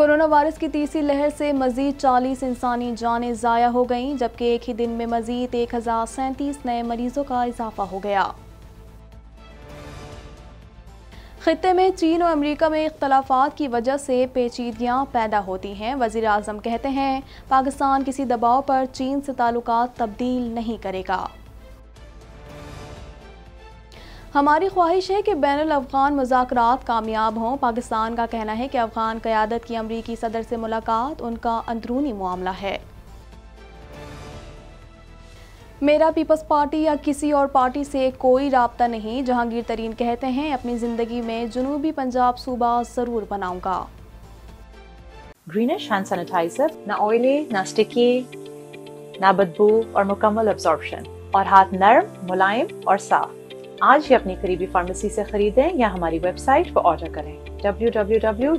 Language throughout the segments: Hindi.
कोरोना वायरस की तीसरी लहर से मजीद चालीस इंसानी जानें ज़ाया हो गईं जबकि एक ही दिन में मजीद एक नए मरीजों का इजाफा हो गया खत्े में चीन और अमेरिका में इख्तलाफा की वजह से पेचीदगियाँ पैदा होती हैं वजीर अजम कहते हैं पाकिस्तान किसी दबाव पर चीन से ताल्लुक तब्दील नहीं करेगा हमारी ख्वाहिश है कि बैन अफगान मजाक कामयाब हों पाकिस्तान का कहना है कि अफगान क़्यादत की अमरीकी सदर से मुलाकात उनका अंदरूनी मामला है मेरा पीपल्स पार्टी या किसी और पार्टी से कोई रबता नहीं जहांगीर तरीन कहते हैं अपनी ज़िंदगी में जुनूबी पंजाब सूबा ज़रूर बनाऊंगा ग्रीनिश हैंड सैनिटाइजर ना ऑयली ना स्टिकी ना बदबू और मुकम्मल और हाथ नरम मुलायम और साफ आज ही अपनी करीबी फार्मेसी से खरीदें या हमारी वेबसाइट पर ऑर्डर करें डब्ल्यू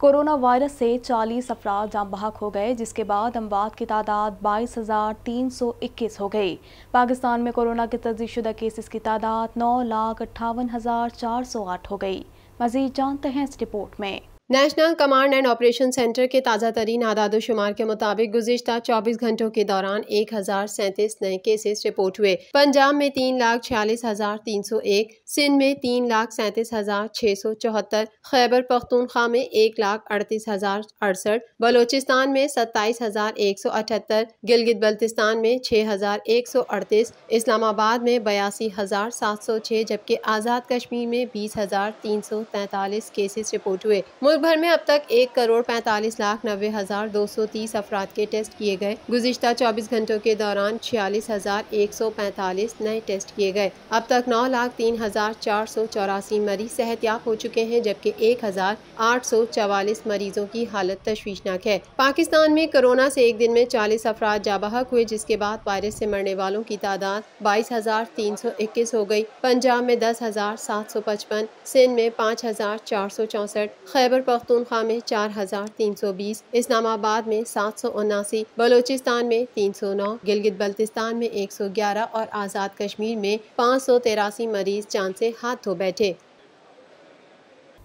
कोरोना वायरस से 40 अफराद जाम बहक हो गए जिसके बाद अमवात की तादाद बाईस हज़ार तीन सौ इक्कीस हो गई पाकिस्तान में कोरोना के तजीशुदा केसेस की तादाद नौ लाख अट्ठावन हज़ार चार सौ आठ हो गई मजीद जानते हैं इस रिपोर्ट में national command and operation centre के ताज़ा तरीन आदादोशुमार के मुताबिक गुजशत 24 घंटों के दौरान एक हज़ार सैंतीस नए केसेस रिपोर्ट हुए पंजाब में तीन लाख छियालीस हज़ार तीन सौ एक सिंध में तीन लाख सैंतीस हज़ार छः सौ चौहत्तर खैबर पख्तूनख्वा में एक लाख अड़तीस हज़ार अड़सठ बलोचिस्तान में सत्ताईस हज़ार एक सौ अठहत्तर गिलगित बल्तिस्तान में छः हज़ार एक सौ अड़तीस इस्लामाबाद में बयासी हज़ार सात सौ छः जबकि आज़ाद कश्मीर में बीस हज़ार तीन सौ तैंतालीस केसेस रिपोर्ट हुए मुल्क भर में अब तक एक करोड़ पैंतालीस लाख नब्बे हज़ार दो सौ तीस अफराद के टेस्ट किए गए गुजशत चौबीस घंटों के दौरान छियालीस हज़ार एक सौ पैंतालीस नए टेस्ट किए गए अब तक नौ लाख तीन हज़ार चार सौ चौरासी मरीज सेहतियाब हो चुके हैं जबकि एक हज़ार आठ सौ चवालीस मरीजों की हालत तशवीशनाक है पाकिस्तान में कोरोना से एक दिन में चालीस अफराद जाबहक हुए जिसके बाद वायरस से मरने वालों की तादाद बाईस हज़ार तीन सौ इक्कीस हो गई पंजाब में दस हज़ार सात सौ पचपन सिंध में पाँच हज़ार चार सौ चौसठ खैबर पख्तूनख्वा में चार हजार तीन सौ बीस इस्लामाबाद में सात सौ उनासी बलोचिस्तान में तीन सौ नौ गिलगित बल्तिस्तान में एक सौ ग्यारह और आज़ाद कश्मीर में पाँच सौ तेरासी मरीज चांद से हाथ धो बैठे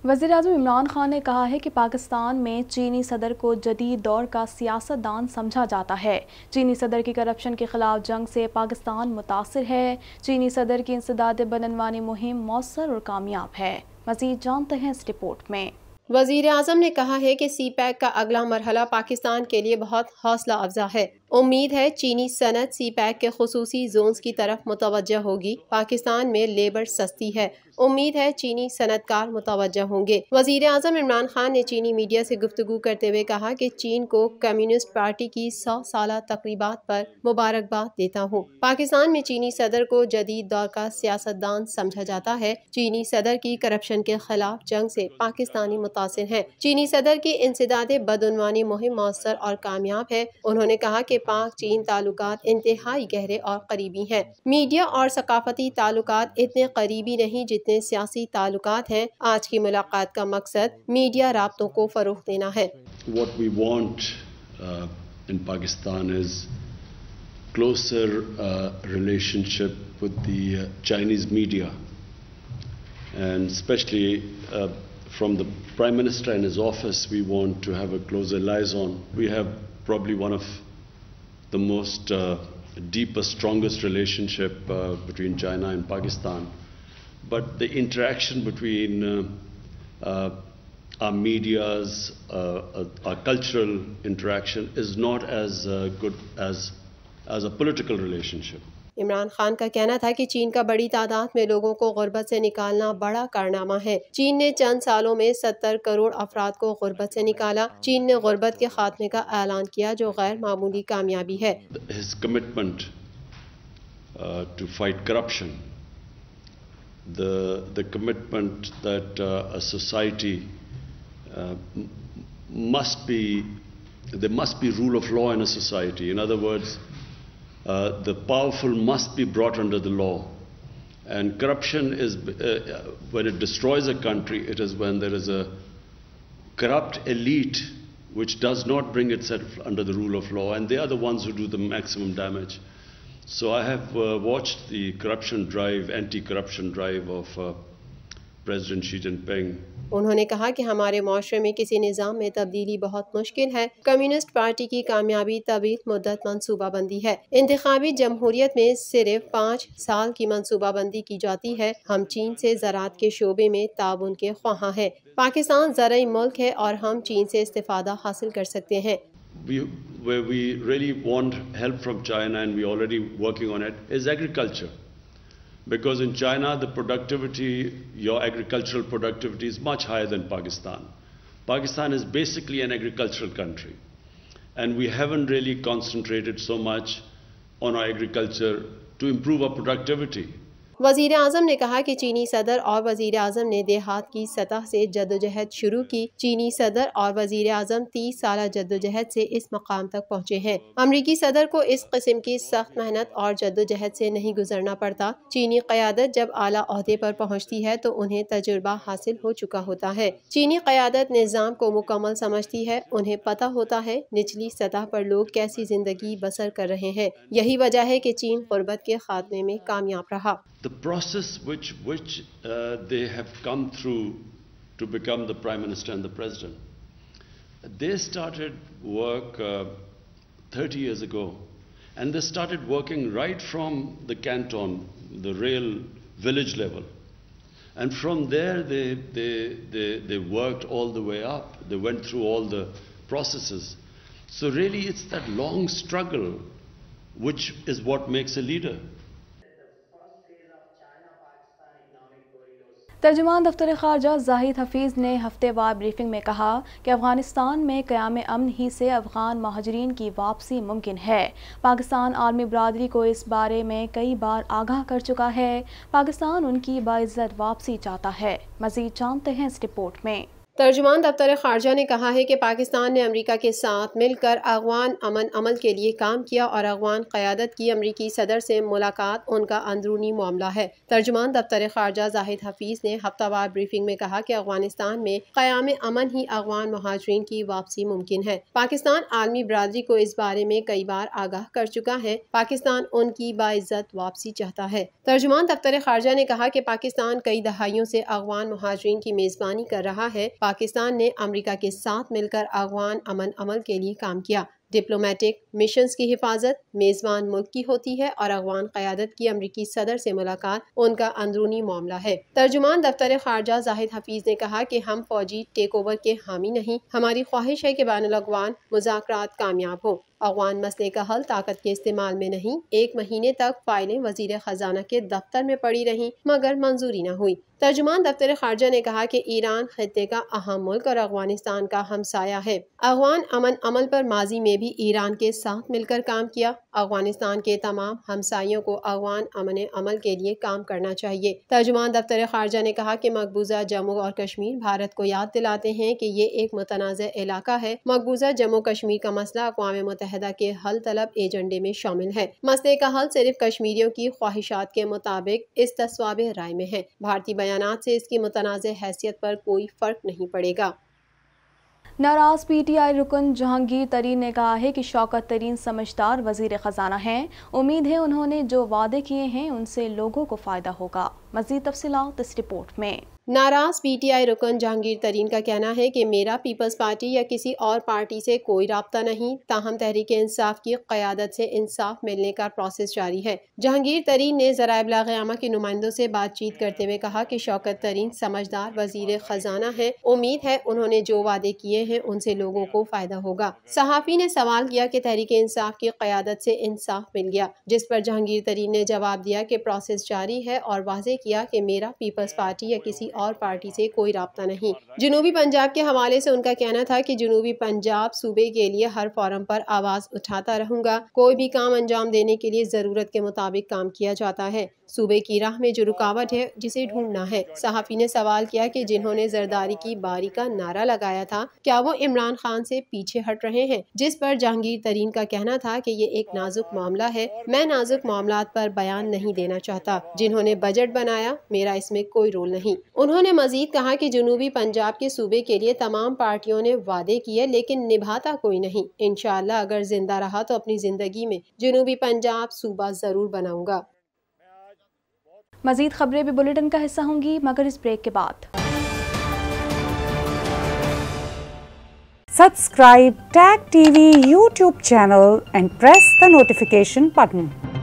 वजीर अजम इमरान खान ने कहा है कि पाकिस्तान में चीनी सदर को जदीद दौर का सियासतदान समझा जाता है चीनी सदर की करप्शन के खिलाफ जंग से पाकिस्तान मुतासर है चीनी सदर की इंसदाद बदनवानी मुहिम मौसर और कामयाब है मजीद जानते हैं इस रिपोर्ट में वजीर अजम ने कहा है कि सी पैक का अगला मरहला पाकिस्तान के लिए बहुत हौसला अफजा है उम्मीद है चीनी सनत सी पैक के खसूसी जोन्स की तरफ मुतवजह होगी पाकिस्तान में लेबर सस्ती है उम्मीद है चीनी सनतकार मुतवजह होंगे वजीर अजम इमरान खान ने चीनी मीडिया से गुफ्तु करते हुए कहा कि चीन को कम्युनिस्ट पार्टी की सौ साल तकरीबा पर मुबारकबाद देता हूँ पाकिस्तान में चीनी सदर को जदीद दौर का सियासतदान समझा जाता है चीनी सदर की करप्शन के खिलाफ जंग से पाकिस्तानी मुतासर है चीनी सदर की इंसदाद बदनवानी मुहिम मौसर और कामयाब है उन्होंने कहा की पाक चीन ताल्लुक इंतहाई गहरे और करीबी हैं मीडिया और सकाफती ताल्लुक इतने करीबी नहीं जितने सियासी ताल्लुक हैं आज की मुलाकात का मकसद मीडिया रबतों को फ़रूग देना है What we want, uh, in Pakistan is closer uh, relationship with the uh, Chinese media and especially uh, from the Prime Minister and his office, we want to have a closer liaison. We have probably one of the most uh, deepest, strongest relationship uh, between China and Pakistan. But the interaction between uh, our media's, our cultural interaction is not as good as, as a political relationship. Imran Khan का कहना था कि चीन का बड़ी तादाद में लोगों को गुर्बत से निकालना बड़ा कारनामा है चीन ने चंद सालों में सत्तर करोड़ अफराद को गुरबत से निकाला चीन ने गुरबत के खात्मे का ऐलान किया जो गैर मामूली कामयाबी है there must be rule of law in a society in other words Uh, the powerful must be brought under the law. And corruption is, uh, when it destroys a country, it is when there is a corrupt elite which does not bring itself under the rule of law, and they are the ones who do the maximum damage. So I have uh, watched the corruption drive, anti-corruption drive of uh, President Xi Jinping उन्होंने कहा कि हमारे माशरे में किसी निज़ाम में तब्दीली बहुत मुश्किल है कम्युनिस्ट पार्टी की कामयाबी तवील मुद्दत मनसूबाबंदी है इंतबी जमहूरियत में सिर्फ पाँच साल की मनसूबाबंदी की जाती है हम चीन से ज़रात के शोबे में ताउन के ख्वाह हैं पाकिस्तान ज़रूरी मुल्क है और हम चीन से इस्तीफ़ा हासिल कर सकते हैं We, where we really want help from China and we already working on it, is agriculture. because in China the productivity, your agricultural productivity is much higher than Pakistan. Pakistan is basically an agricultural country and we haven't really concentrated so much on our agriculture to improve our productivity. वजीर अजम ने कहा कि चीनी सदर और वजीर अजम ने देहात की सतह से जदोजहद शुरू की चीनी सदर और वजीर अजम तीस साल जदोजहद से इस मकाम तक पहुँचे हैं अमरीकी सदर को इस कस्म की सख्त मेहनत और जदोजहद से नहीं गुजरना पड़ता चीनी क्यादत जब आला अहदे पर पहुँचती है तो उन्हें तजुर्बा हासिल हो चुका होता है चीनी क्यादत निज़ाम को मुकम्मल समझती है उन्हें पता होता है निचली सतह पर लोग कैसी ज़िंदगी बसर कर रहे हैं यही वजह है कि चीन गुर्बत के खात्मे में कामयाब रहा the process which, which uh, they have come through to become the prime minister and the president. They started work uh, 30 years ago, and they started working right from the canton, the real village level. And from there, they, they, they, they worked all the way up. They went through all the processes. So, really, it's that long struggle which is what makes a leader. तर्जुमान दफ्तर खारजा जाहिद हफीज़ ने हफ्ते वार ब्रीफिंग में कहा कि अफगानिस्तान में क़्याम अमन ही से अफगान महाजरीन की वापसी मुमकिन है पाकिस्तान आर्मी बरदरी को इस बारे में कई बार आगाह कर चुका है पाकिस्तान उनकी बाइज़्ज़त वापसी चाहता है मज़ीद जानते हैं इस रिपोर्ट में तर्जुमान दफ्तर खारजा ने कहा है कि पाकिस्तान ने अमरीका के साथ मिलकर अगवान अमन अमल के लिए काम किया और अगवान क़्यादत की अमरीकी सदर से मुलाकात उनका अंदरूनी मामला है तर्जुमान दफ्तर खारजा जाहिद हफीज़ ने हफ्तावार ब्रीफिंग में कहा कि अफगानिस्तान में क़्याम अमन ही अगवान महाजरीन की वापसी मुमकिन है पाकिस्तान आलमी बरदरी को इस बारे में कई बार आगाह कर चुका है पाकिस्तान उनकी बाज़त वापसी चाहता है तर्जुमान दफ्तर खारजा ने कहा कि पाकिस्तान कई दहाइयों से अगवान महाजरीन की मेज़बानी कर रहा है पाकिस्तान ने अमरीका के साथ मिलकर अगवान अमन अमल के लिए काम किया डिप्लोमेटिक मिशंस की हिफाजत मेज़बान मुल्क की होती है और अफगान क़्यादत की अमरीकी सदर से मुलाकात उनका अंदरूनी मामला है तर्जुमान दफ्तर खारजा जाहिद हफीज़ ने कहा कि हम फौजी टेक ओवर के हामी नहीं हमारी ख्वाहिश है कि बैन अगवान मुजाकर कामयाब हों अगवान मसले का हल ताकत के इस्तेमाल में नहीं एक महीने तक फाइलें वजीर खजाना के दफ्तर में पड़ी रहीं मगर मंजूरी न हुई तर्जुमान दफ्तर खारजा ने कहा कि ईरान खत्े का अहम मुल्क और अफगानिस्तान का हमसाया है अफगान अमन अमल पर माजी में भी ईरान के साथ मिलकर काम किया अफगानिस्तान के तमाम हमसायों को अफगान अमन अमल के लिए काम करना चाहिए तर्जुमान दफ्तर खारजा ने कहा कि मकबूजा जम्मू और कश्मीर भारत को याद दिलाते हैं कि ये एक मतनाज़ इलाका है मकबूजा जम्मू कश्मीर का मसला अकवा मुत मुतहदा के हल तलब एजेंडे में शामिल है मसले का हल सिर्फ कश्मीरियों की ख्वाहिशात के मुताबिक इस तस्वाब राय में है भारतीय बयान से इसकी मुतनाज़ हैसियत पर कोई फ़र्क नहीं पड़ेगा नाराज़ पीटीआई रुकन जहांगीर तरीन ने कहा है कि शौकत तरीन समझदार वजीर ख़जाना हैं उम्मीद है उन्होंने जो वादे किए हैं उनसे लोगों को फ़ायदा होगा मज़ीद तफसलत इस रिपोर्ट में नाराज पीटीआई रुकन जहांगीर तरीन का कहना है कि मेरा पीपल्स पार्टी या किसी और पार्टी से कोई रबता नहीं ताहम तहरीक इंसाफ की क्यादत से इंसाफ मिलने का प्रोसेस जारी है जहांगीर तरीन ने जरा क़्यामा के नुमाइंदों से बातचीत करते हुए कहा कि शौकत तरीन समझदार वजीर खजाना है उम्मीद है उन्होंने जो वादे किए हैं उनसे लोगों को फायदा होगा सहाफ़ी ने सवाल किया कि तहरीक इंसाफ की क्यादत से इंसाफ मिल गया जिस पर जहांगीर तरीन ने जवाब दिया कि प्रोसेस जारी है और वाजे किया कि मेरा पीपल्स पार्टी या किसी और पार्टी से कोई रबता नहीं जनूबी पंजाब के हवाले से उनका कहना था कि जनूबी पंजाब सूबे के लिए हर फॉरम पर आवाज़ उठाता रहूँगा कोई भी काम अंजाम देने के लिए ज़रूरत के मुताबिक काम किया जाता है सूबे की राह में जो रुकावट है जिसे ढूंढना है सहाफ़ी ने सवाल किया कि जिन्होंने जरदारी की बारी का नारा लगाया था क्या वो इमरान खान से पीछे हट रहे हैं जिस पर जहांगीर तरीन का कहना था कि ये एक नाजुक मामला है मैं नाजुक मामला पर बयान नहीं देना चाहता जिन्होंने बजट बनाया मेरा इसमें कोई रोल नहीं उन्होंने मजीद कहा कि जनूबी पंजाब के सूबे के लिए तमाम पार्टियों ने वादे किए लेकिन निभाता कोई नहीं इन अगर जिंदा रहा तो अपनी ज़िंदगी में जनूबी पंजाब सूबा ज़रूर बनाऊंगा मजीद खबरें भी बुलेटिन का हिस्सा होंगी मगर इस ब्रेक के बाद subscribe Tag TV YouTube channel and press the notification button.